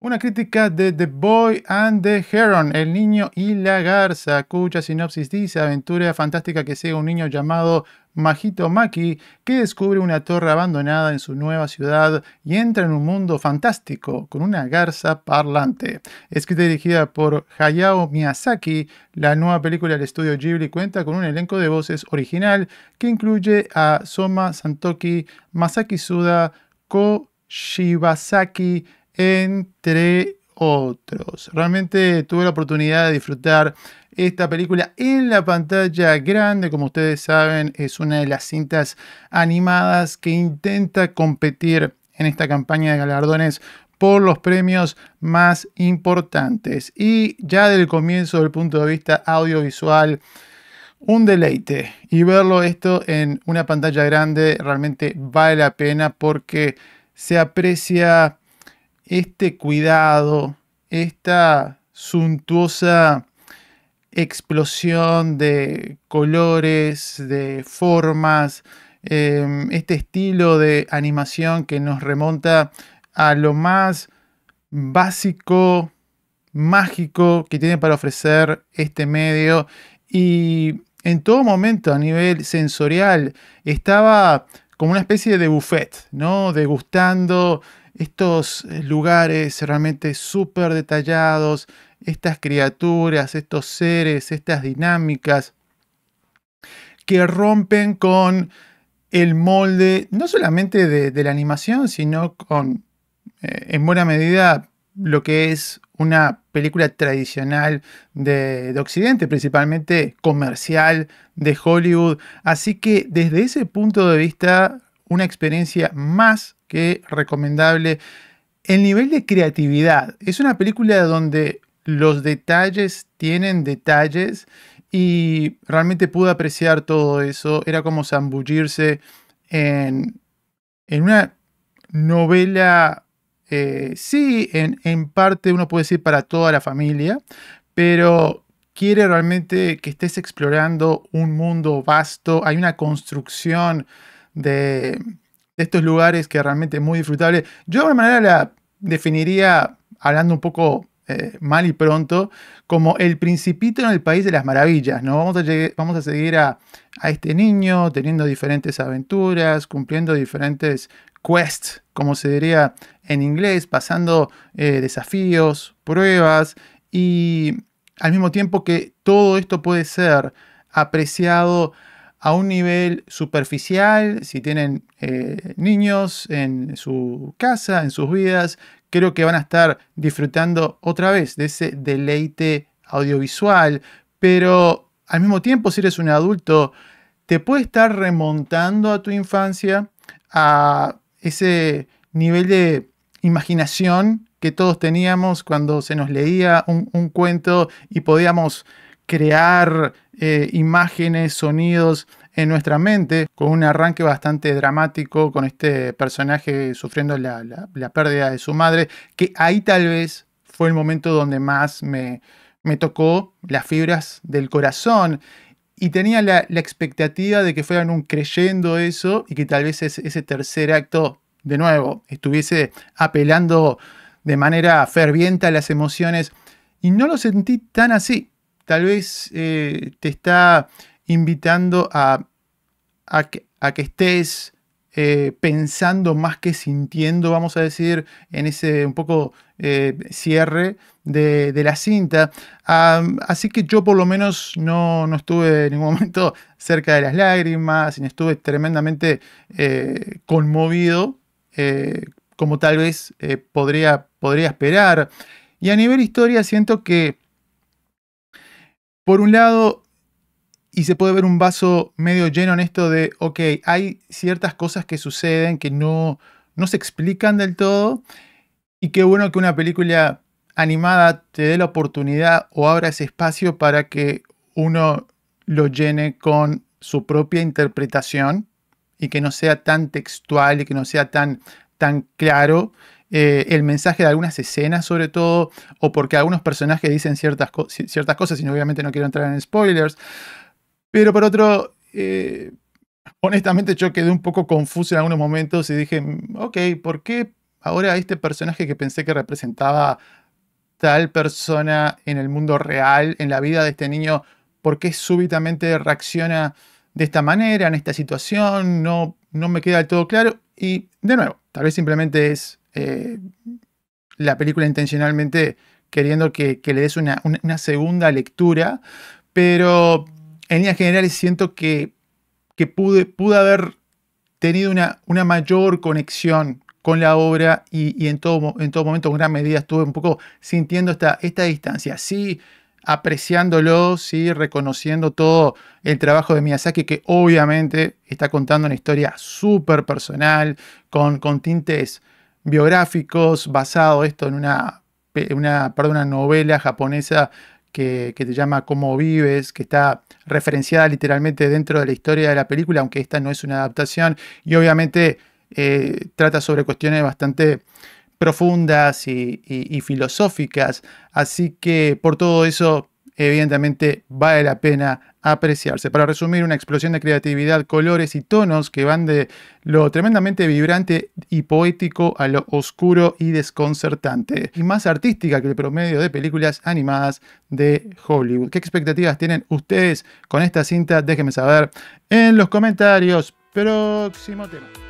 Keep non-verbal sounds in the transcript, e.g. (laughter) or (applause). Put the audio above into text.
Una crítica de The Boy and the Heron, El Niño y la Garza, cuya sinopsis dice aventura fantástica que sigue un niño llamado Majito Maki, que descubre una torre abandonada en su nueva ciudad y entra en un mundo fantástico con una garza parlante. Escrita y dirigida por Hayao Miyazaki, la nueva película del estudio Ghibli cuenta con un elenco de voces original que incluye a Soma Santoki, Masaki Suda, Ko Shibasaki, entre otros. Realmente tuve la oportunidad de disfrutar esta película en la pantalla grande. Como ustedes saben, es una de las cintas animadas que intenta competir en esta campaña de galardones por los premios más importantes. Y ya del comienzo, del punto de vista audiovisual, un deleite. Y verlo esto en una pantalla grande realmente vale la pena porque se aprecia este cuidado, esta suntuosa explosión de colores, de formas, em, este estilo de animación que nos remonta a lo más básico, mágico que tiene para ofrecer este medio y en todo momento a nivel sensorial estaba como una especie de buffet, ¿no? Degustando estos eh, lugares realmente súper detallados, estas criaturas, estos seres, estas dinámicas que rompen con el molde, no solamente de, la animación, sino con, eh, en buena medida, lo que es una película tradicional de, Occidente, principalmente comercial de Hollywood. Así que desde ese punto de vista, una experiencia más que recomendable. El nivel de creatividad. Es una película donde los detalles tienen detalles y realmente pude apreciar todo eso. Era como zambullirse en, en una novela eh, sí, en, parte uno puede decir para toda la familia, pero quiere realmente que estés explorando un mundo vasto, hay una construcción de, estos lugares que realmente es muy disfrutable. Yo de alguna manera la definiría, hablando un poco eh, mal y pronto, como el principito en el país de las maravillas, ¿no? Vamos a, vamos a seguir a, este niño teniendo diferentes aventuras, cumpliendo diferentes quest, como se diría en inglés, pasando eh, desafíos, pruebas y al mismo tiempo que todo esto puede ser apreciado a un nivel superficial, si tienen eh, niños en su casa, en sus vidas, creo que van a estar disfrutando otra vez de ese deleite audiovisual, pero al mismo tiempo si eres un adulto, te puede estar remontando a tu infancia, a ese nivel de imaginación que todos teníamos cuando se nos leía un, cuento y podíamos crear eh, imágenes, sonidos en nuestra mente, con un arranque bastante dramático, con este personaje sufriendo la, pérdida de su madre, que ahí tal vez fue el momento donde más me, me tocó las fibras del corazón y tenía la, expectativa de que fueran un creyendo eso y que tal vez ese, tercer acto, de nuevo, estuviese apelando de manera ferviente a las emociones. Y no lo sentí tan así. Tal vez eh, te está invitando a, que, a que estés eh, pensando más que sintiendo, vamos a decir, en ese un poco eh, cierre de, la cinta. así que yo por lo menos no, no, estuve en ningún (laughs) momento cerca de las lágrimas, ni estuve tremendamente eh, conmovido, como tal vez podría, podría esperar. Y a nivel historia siento que, por un lado, y se puede ver un vaso medio lleno en esto de, ok, hay ciertas cosas que suceden que no, no se explican del todo y qué bueno que una película animada te dé la oportunidad o abra ese espacio para que uno lo llene con su propia interpretación y que no sea tan textual y que no sea tan, tan claro eh, el mensaje de algunas escenas sobre todo o porque algunos personajes dicen ciertas, ciertas cosas y obviamente no quiero entrar en spoilers pero por otro, eh, honestamente yo quedé un poco confuso en algunos momentos y dije, mm, ok, ¿por qué ahora este personaje que pensé que representaba tal persona en el mundo real, en la vida de este niño, por qué súbitamente reacciona de esta manera, en esta situación? No, no me queda del todo claro. Y de nuevo, tal vez simplemente es eh, la película intencionalmente queriendo que, le des una segunda lectura, pero en líneas generales siento que, que pude, haber tenido una, una mayor conexión con la obra y, en, todo, en todo momento, en gran medida, estuve un poco sintiendo esta, esta distancia. Sí, apreciándolo, sí, reconociendo todo el trabajo de Miyazaki, que obviamente está contando una historia súper personal, con, con tintes biográficos, basado esto en una, una, perdón, una novela japonesa que, te llama Cómo vives, que está referenciada literalmente dentro de la historia de la película, aunque esta no es una adaptación, y obviamente eh, trata sobre cuestiones bastante profundas y filosóficas, así que por todo eso evidentemente vale la pena apreciarse. Para resumir, una explosión de creatividad, colores y tonos que van de lo tremendamente vibrante y poético a lo oscuro y desconcertante, y más artística que el promedio de películas animadas de Hollywood. ¿Qué expectativas tienen ustedes con esta cinta? Déjenme saber en los comentarios. Próximo tema.